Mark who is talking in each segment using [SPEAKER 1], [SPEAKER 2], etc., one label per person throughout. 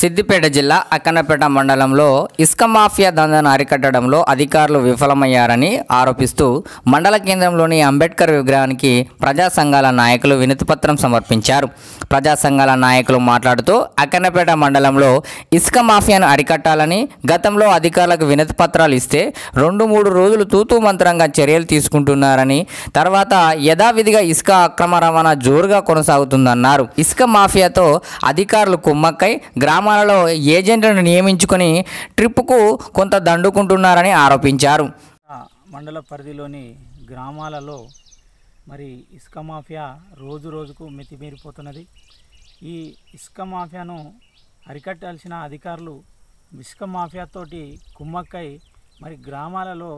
[SPEAKER 1] సిద్దిపేట జిల్లా అక్కన్నపేట మండలంలో ఇసుక మాఫియా దందను అరికట్టడంలో అధికారులు విఫలమయ్యారని ఆరోపిస్తూ మండల కేంద్రంలోని అంబేద్కర్ విగ్రహానికి ప్రజా సంఘాల నాయకులు వినతిపత్రం సమర్పించారు ప్రజా సంఘాల నాయకులు మాట్లాడుతూ అక్కన్నపేట మండలంలో ఇసుక మాఫియాను అరికట్టాలని గతంలో అధికారులకు వినతిపత్రాలు ఇస్తే రెండు మూడు రోజులు తూతూ మంత్రంగా చర్యలు తీసుకుంటున్నారని తర్వాత యథావిధిగా ఇసుక అక్రమ రవాణా జోరుగా కొనసాగుతుందన్నారు ఇసుక మాఫియాతో అధికారులు కుమ్మక్కై గ్రామ కార్యక్రమాలలో ఏజెంట్లను నియమించుకొని ట్రిప్కు కొంత దండుకుంటున్నారని ఆరోపించారు
[SPEAKER 2] మండల పరిధిలోని గ్రామాలలో మరి ఇసుక మాఫియా రోజు రోజుకు మితిమీరిపోతున్నది ఈ ఇసుక మాఫియాను అరికట్టాల్సిన అధికారులు ఇసుక మాఫియాతోటి కుమ్మక్కై మరి గ్రామాలలో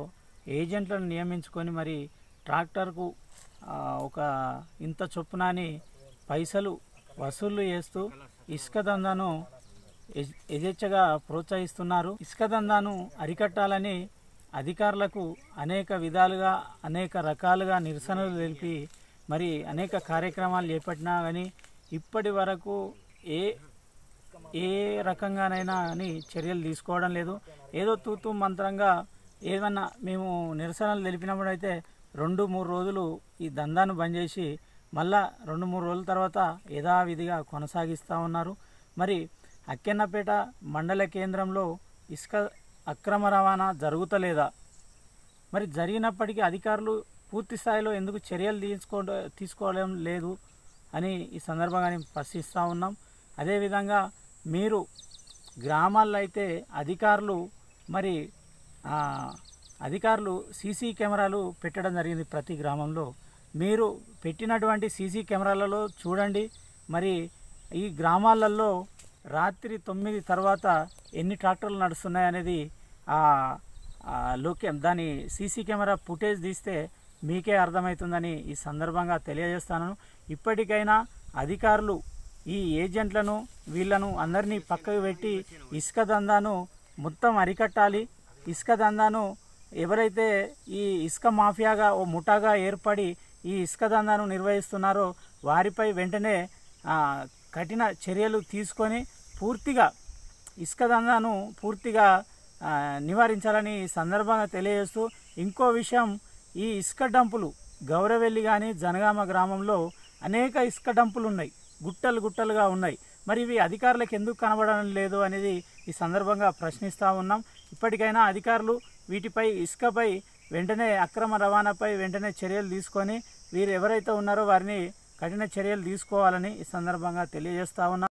[SPEAKER 2] ఏజెంట్లను నియమించుకొని మరి ట్రాక్టర్కు ఒక ఇంత చొప్పునని పైసలు వసూళ్లు చేస్తూ ఇసుక దందాను యథేచ్ఛగా ప్రోత్సహిస్తున్నారు ఇసుక దందాను అరికట్టాలని అధికారులకు అనేక విధాలుగా అనేక రకాలుగా నిరసనలు తెలిపి మరి అనేక కార్యక్రమాలు చేపట్టినా కానీ ఇప్పటి వరకు ఏ ఏ రకంగానైనా అని చర్యలు తీసుకోవడం లేదు ఏదో తూతు మంత్రంగా ఏమన్నా మేము నిరసనలు తెలిపినప్పుడు అయితే రెండు మూడు రోజులు ఈ దందాను బంద్ చేసి మళ్ళా రెండు మూడు రోజుల తర్వాత యథావిధిగా కొనసాగిస్తూ ఉన్నారు మరి అక్కెన్నపేట మండల కేంద్రంలో ఇసుక అక్రమ రవాణా జరుగుతలేదా మరి జరిగినప్పటికీ అధికారులు పూర్తి స్థాయిలో ఎందుకు చర్యలు తీసుకో తీసుకోవడం లేదు అని ఈ సందర్భంగా నేను ప్రశ్నిస్తూ ఉన్నాం అదేవిధంగా మీరు గ్రామాల్లో అయితే అధికారులు మరి అధికారులు సీసీ కెమెరాలు పెట్టడం జరిగింది ప్రతి గ్రామంలో మీరు పెట్టినటువంటి సీసీ కెమెరాలలో చూడండి మరి ఈ గ్రామాలలో రాత్రి తొమ్మిది తర్వాత ఎన్ని ట్రాక్టర్లు నడుస్తున్నాయి అనేది లోకే దాని సీసీ కెమెరా ఫుటేజ్ తీస్తే మీకే అర్థమవుతుందని ఈ సందర్భంగా తెలియజేస్తాను ఇప్పటికైనా అధికారులు ఈ ఏజెంట్లను వీళ్లను అందరినీ పక్కకు పెట్టి ఇసుక దందాను మొత్తం అరికట్టాలి ఇసుక దందాను ఎవరైతే ఈ ఇసుక మాఫియాగా ఓ ముఠాగా ఏర్పడి ఈ ఇసుక దందాను నిర్వహిస్తున్నారో వారిపై వెంటనే కఠిన చర్యలు తీసుకొని పూర్తిగా ఇసుక దందాను పూర్తిగా నివారించాలని సందర్భంగా తెలియజేస్తూ ఇంకో విషయం ఈ ఇసుక డంపులు గౌరవెల్లి కానీ జనగామ గ్రామంలో అనేక ఇసుక డంపులు ఉన్నాయి గుట్టలు గుట్టలుగా ఉన్నాయి మరి ఇవి అధికారులకు ఎందుకు కనబడడం లేదు అనేది ఈ సందర్భంగా ప్రశ్నిస్తూ ఉన్నాం ఇప్పటికైనా అధికారులు వీటిపై ఇసుకపై వెంటనే అక్రమ రవాణాపై వెంటనే చర్యలు తీసుకొని వీరు ఎవరైతే ఉన్నారో వారిని కఠిన చర్యలు తీసుకోవాలని ఈ సందర్భంగా తెలియజేస్తా